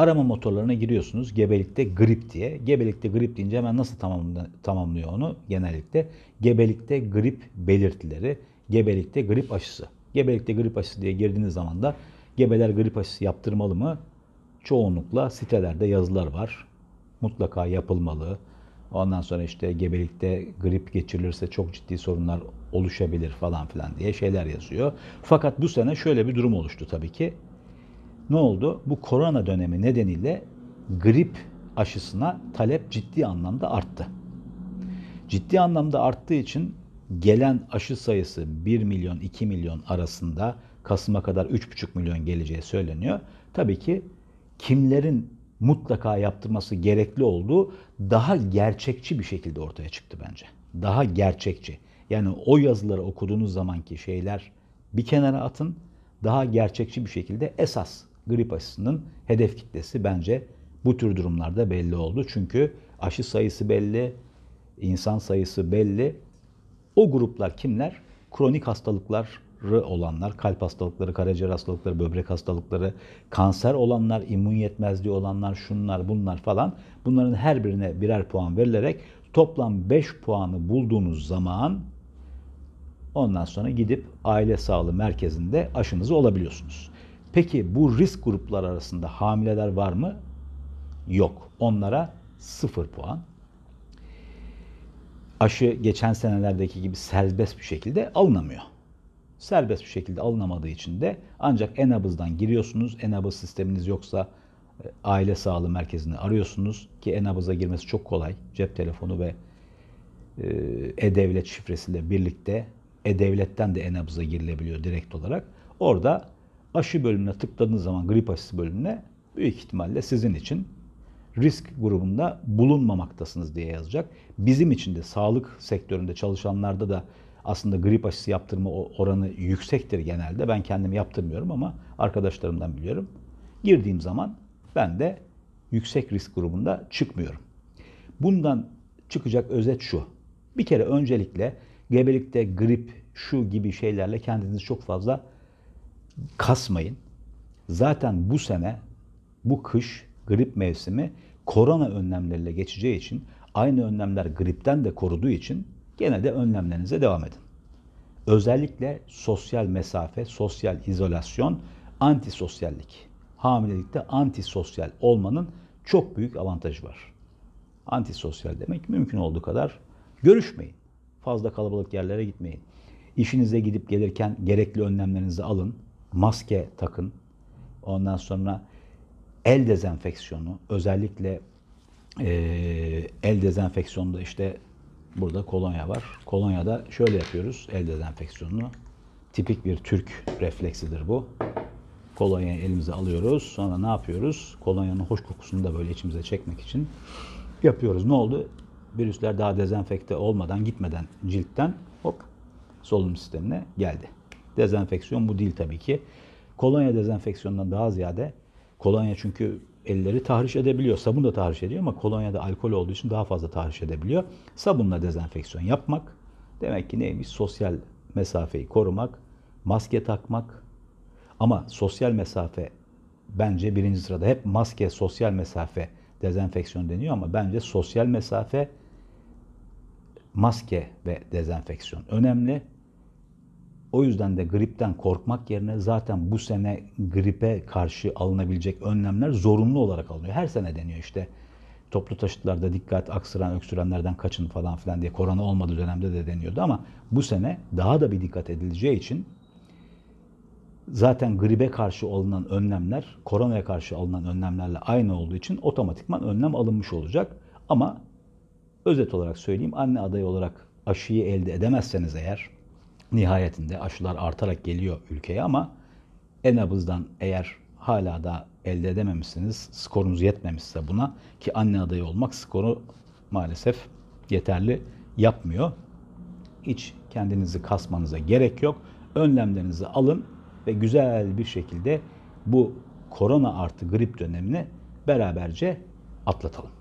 Arama motorlarına giriyorsunuz. Gebelikte grip diye. Gebelikte grip deyince hemen nasıl tamamlıyor onu? Genellikle gebelikte grip belirtileri, gebelikte grip aşısı. Gebelikte grip aşısı diye girdiğiniz zaman da gebeler grip aşısı yaptırmalı mı? Çoğunlukla sitelerde yazılar var. Mutlaka yapılmalı. Ondan sonra işte gebelikte grip geçirilirse çok ciddi sorunlar oluşabilir falan filan diye şeyler yazıyor. Fakat bu sene şöyle bir durum oluştu tabii ki ne oldu? Bu korona dönemi nedeniyle grip aşısına talep ciddi anlamda arttı. Ciddi anlamda arttığı için gelen aşı sayısı 1 milyon 2 milyon arasında Kasım'a kadar 3,5 milyon geleceği söyleniyor. Tabii ki kimlerin mutlaka yaptırması gerekli olduğu daha gerçekçi bir şekilde ortaya çıktı bence. Daha gerçekçi. Yani o yazıları okuduğunuz zamanki şeyler bir kenara atın. Daha gerçekçi bir şekilde esas grip aşısının hedef kitlesi bence bu tür durumlarda belli oldu. Çünkü aşı sayısı belli, insan sayısı belli. O gruplar kimler? Kronik hastalıkları olanlar, kalp hastalıkları, karaciğer hastalıkları, böbrek hastalıkları, kanser olanlar, immün yetmezliği olanlar, şunlar, bunlar falan. Bunların her birine birer puan verilerek toplam 5 puanı bulduğunuz zaman ondan sonra gidip aile sağlığı merkezinde aşınızı olabiliyorsunuz. Peki bu risk grupları arasında hamileler var mı? Yok. Onlara 0 puan. Aşı geçen senelerdeki gibi serbest bir şekilde alınamıyor. Serbest bir şekilde alınamadığı için de ancak Enabız'dan giriyorsunuz. Enabız sisteminiz yoksa e, aile sağlığı merkezini arıyorsunuz ki Enabız'a girmesi çok kolay. Cep telefonu ve e, e-devlet şifresiyle birlikte e-devletten de Enabız'a girilebiliyor direkt olarak. Orada aşı bölümüne tıkladığınız zaman grip aşısı bölümüne büyük ihtimalle sizin için risk grubunda bulunmamaktasınız diye yazacak. Bizim için de sağlık sektöründe çalışanlarda da aslında grip aşısı yaptırma oranı yüksektir genelde. Ben kendim yaptırmıyorum ama arkadaşlarımdan biliyorum. Girdiğim zaman ben de yüksek risk grubunda çıkmıyorum. Bundan çıkacak özet şu. Bir kere öncelikle gebelikte grip, şu gibi şeylerle kendinizi çok fazla kasmayın. Zaten bu sene, bu kış grip mevsimi korona önlemleriyle geçeceği için aynı önlemler gripten de koruduğu için gene de önlemlerinize devam edin. Özellikle sosyal mesafe, sosyal izolasyon, antisosyallik. Hamilelikte antisosyal olmanın çok büyük avantajı var. Antisosyal demek mümkün olduğu kadar görüşmeyin. Fazla kalabalık yerlere gitmeyin. İşinize gidip gelirken gerekli önlemlerinizi alın maske takın. Ondan sonra el dezenfeksiyonu özellikle e, el dezenfeksiyonunda işte burada kolonya var. Kolonyada şöyle yapıyoruz el dezenfeksiyonunu. Tipik bir Türk refleksidir bu. Kolonyayı elimize alıyoruz. Sonra ne yapıyoruz? Kolonyanın hoş kokusunu da böyle içimize çekmek için yapıyoruz. Ne oldu? Virüsler daha dezenfekte olmadan, gitmeden ciltten hop solunum sistemine geldi. Dezenfeksiyon bu değil tabii ki. Kolonya dezenfeksiyondan daha ziyade kolonya çünkü elleri tahriş edebiliyor. Sabun da tahriş ediyor ama kolonyada alkol olduğu için daha fazla tahriş edebiliyor. Sabunla dezenfeksiyon yapmak demek ki neymiş? Sosyal mesafeyi korumak, maske takmak ama sosyal mesafe bence birinci sırada hep maske, sosyal mesafe, dezenfeksiyon deniyor ama bence sosyal mesafe, maske ve dezenfeksiyon önemli. O yüzden de gripten korkmak yerine zaten bu sene gripe karşı alınabilecek önlemler zorunlu olarak alınıyor. Her sene deniyor işte toplu taşıtlarda dikkat, aksıran, öksürenlerden kaçın falan filan diye korona olmadığı dönemde de deniyordu ama bu sene daha da bir dikkat edileceği için zaten gribe karşı alınan önlemler, koronaya karşı alınan önlemlerle aynı olduğu için otomatikman önlem alınmış olacak. Ama özet olarak söyleyeyim anne adayı olarak aşıyı elde edemezseniz eğer Nihayetinde aşılar artarak geliyor ülkeye ama en nabızdan eğer hala da elde edememişsiniz, skorunuz yetmemişse buna ki anne adayı olmak skoru maalesef yeterli yapmıyor. Hiç kendinizi kasmanıza gerek yok. Önlemlerinizi alın ve güzel bir şekilde bu korona artı grip dönemini beraberce atlatalım.